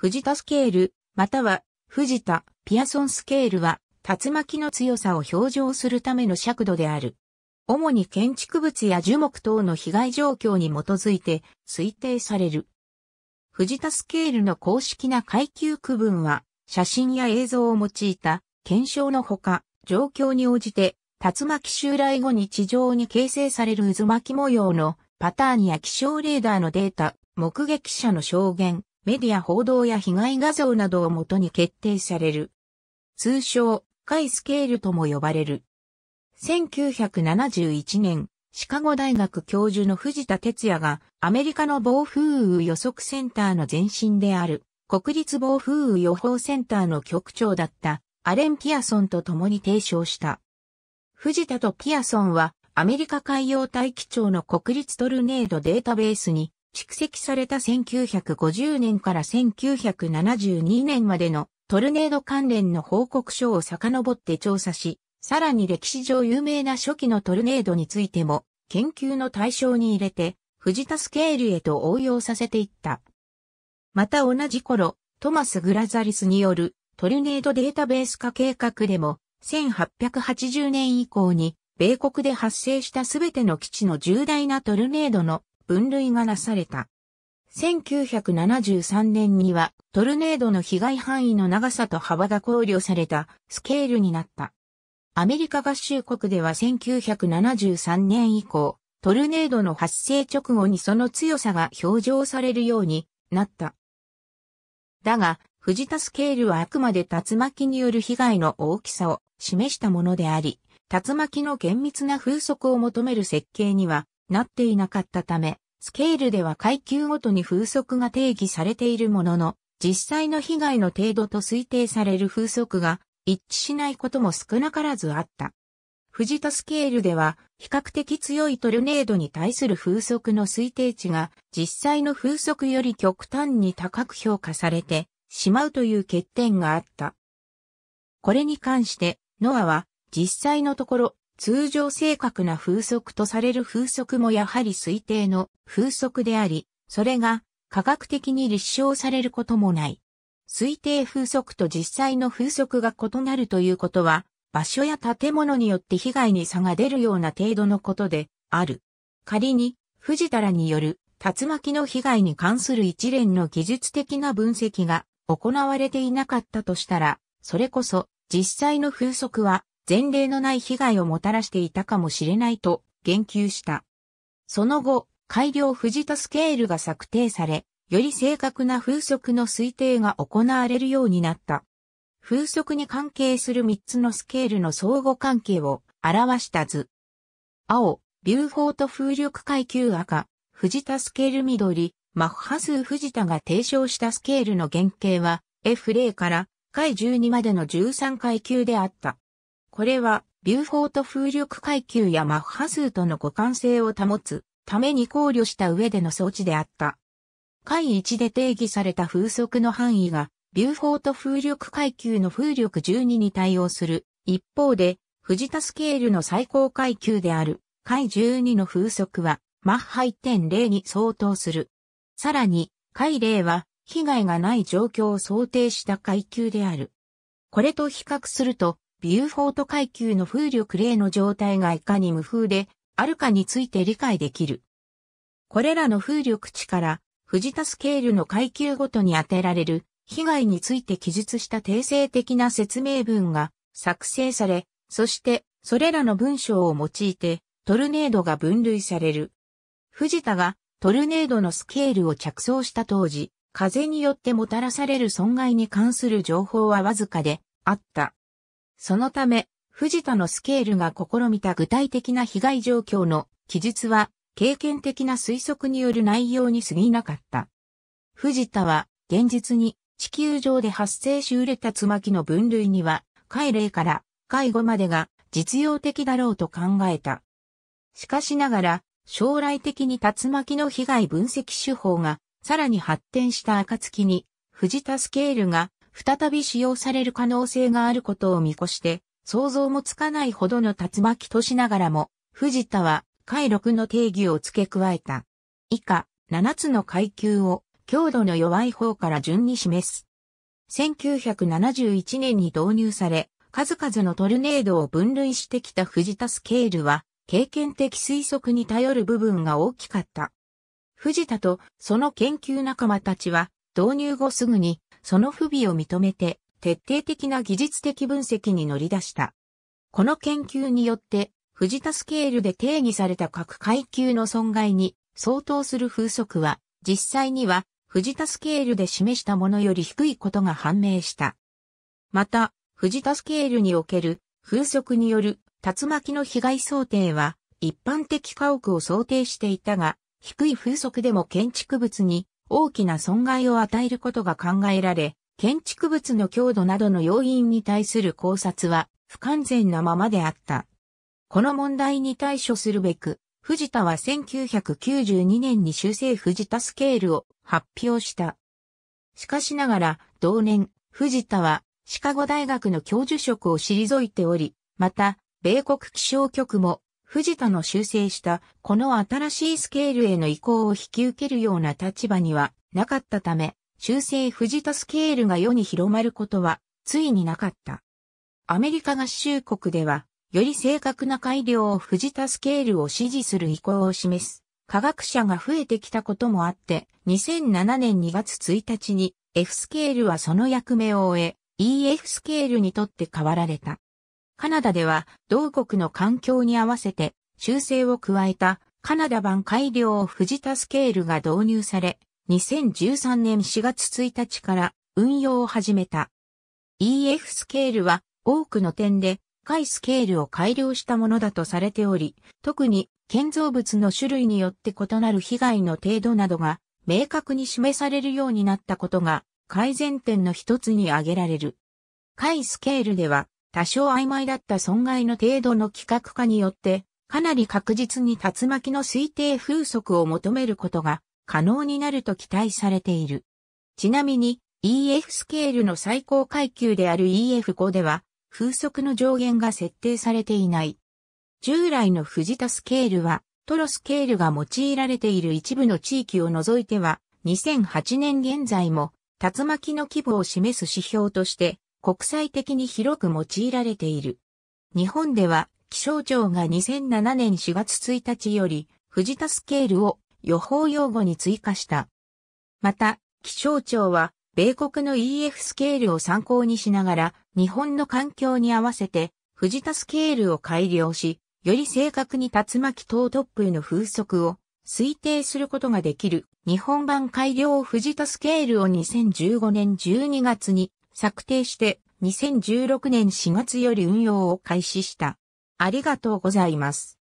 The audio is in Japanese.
藤田スケール、または藤田ピアソンスケールは竜巻の強さを表情するための尺度である。主に建築物や樹木等の被害状況に基づいて推定される。藤田スケールの公式な階級区分は、写真や映像を用いた検証のほか、状況に応じて、竜巻襲来後に地上に形成される渦巻き模様のパターンや気象レーダーのデータ、目撃者の証言、メディア報道や被害画像などをもとに決定される。通称、海スケールとも呼ばれる。1971年、シカゴ大学教授の藤田哲也がアメリカの暴風雨予測センターの前身である国立暴風雨予報センターの局長だったアレン・ピアソンと共に提唱した。藤田とピアソンはアメリカ海洋大気庁の国立トルネードデータベースに蓄積された1950年から1972年までのトルネード関連の報告書を遡って調査し、さらに歴史上有名な初期のトルネードについても研究の対象に入れて、藤田スケールへと応用させていった。また同じ頃、トマス・グラザリスによるトルネードデータベース化計画でも、1880年以降に、米国で発生したすべての基地の重大なトルネードの分類がなされた。1973年にはトルネードの被害範囲の長さと幅が考慮されたスケールになった。アメリカ合衆国では1973年以降、トルネードの発生直後にその強さが表情されるようになった。だが、藤田スケールはあくまで竜巻による被害の大きさを示したものであり、竜巻の厳密な風速を求める設計にはなっていなかったため、スケールでは階級ごとに風速が定義されているものの、実際の被害の程度と推定される風速が一致しないことも少なからずあった。士田スケールでは、比較的強いトルネードに対する風速の推定値が、実際の風速より極端に高く評価されてしまうという欠点があった。これに関して、ノアは、実際のところ、通常正確な風速とされる風速もやはり推定の風速であり、それが科学的に立証されることもない。推定風速と実際の風速が異なるということは、場所や建物によって被害に差が出るような程度のことである。仮に、藤田らによる竜巻の被害に関する一連の技術的な分析が行われていなかったとしたら、それこそ実際の風速は前例のない被害をもたらしていたかもしれないと言及した。その後、改良藤田スケールが策定され、より正確な風速の推定が行われるようになった。風速に関係する3つのスケールの相互関係を表した図。青、ビューフォート風力階級赤、藤田スケール緑、マッハ数藤田が提唱したスケールの原型は F0 から階12までの13階級であった。これは、ビューフォート風力階級やマッハ数との互換性を保つために考慮した上での装置であった。階1で定義された風速の範囲が、ビューフォート風力階級の風力12に対応する。一方で、藤田スケールの最高階級である、階12の風速は、マッハ1.0に相当する。さらに、階0は、被害がない状況を想定した階級である。これと比較すると、ビューフォート階級の風力例の状態がいかに無風であるかについて理解できる。これらの風力値から、藤田スケールの階級ごとに当てられる被害について記述した定性的な説明文が作成され、そしてそれらの文章を用いてトルネードが分類される。藤田がトルネードのスケールを着想した当時、風によってもたらされる損害に関する情報はわずかであった。そのため、藤田のスケールが試みた具体的な被害状況の記述は、経験的な推測による内容に過ぎなかった。藤田は、現実に地球上で発生し売れたつまきの分類には、海霊から介護までが実用的だろうと考えた。しかしながら、将来的に竜巻の被害分析手法がさらに発展した暁に、藤田スケールが再び使用される可能性があることを見越して、想像もつかないほどの竜巻としながらも、藤田は、回6の定義を付け加えた。以下、7つの階級を、強度の弱い方から順に示す。1971年に導入され、数々のトルネードを分類してきた藤田スケールは、経験的推測に頼る部分が大きかった。藤田とその研究仲間たちは、導入後すぐにその不備を認めて、徹底的な技術的分析に乗り出した。この研究によって、藤田スケールで定義された各階級の損害に相当する風速は、実際には藤田スケールで示したものより低いことが判明した。また、藤田スケールにおける風速による竜巻の被害想定は、一般的家屋を想定していたが、低い風速でも建築物に大きな損害を与えることが考えられ、建築物の強度などの要因に対する考察は不完全なままであった。この問題に対処するべく、藤田は1992年に修正藤田スケールを発表した。しかしながら、同年、藤田はシカゴ大学の教授職を退いており、また、米国気象局も藤田の修正したこの新しいスケールへの移行を引き受けるような立場にはなかったため、修正藤田スケールが世に広まることはついになかった。アメリカ合衆国では、より正確な改良を藤田スケールを支持する意向を示す科学者が増えてきたこともあって、2007年2月1日に F スケールはその役目を終え、EF スケールにとって変わられた。カナダでは同国の環境に合わせて修正を加えたカナダ版改良ジタスケールが導入され、2013年4月1日から運用を始めた。EF スケールは多くの点で深いスケールを改良したものだとされており、特に建造物の種類によって異なる被害の程度などが明確に示されるようになったことが改善点の一つに挙げられる。深スケールでは多少曖昧だった損害の程度の規格化によって、かなり確実に竜巻の推定風速を求めることが可能になると期待されている。ちなみに EF スケールの最高階級である EF5 では風速の上限が設定されていない。従来の藤田スケールはトロスケールが用いられている一部の地域を除いては2008年現在も竜巻の規模を示す指標として国際的に広く用いられている。日本では気象庁が2007年4月1日より藤田スケールを予報用語に追加した。また、気象庁は米国の EF スケールを参考にしながら日本の環境に合わせて藤田スケールを改良し、より正確に竜巻等突風の風速を推定することができる日本版改良藤田スケールを2015年12月に策定して2016年4月より運用を開始した。ありがとうございます。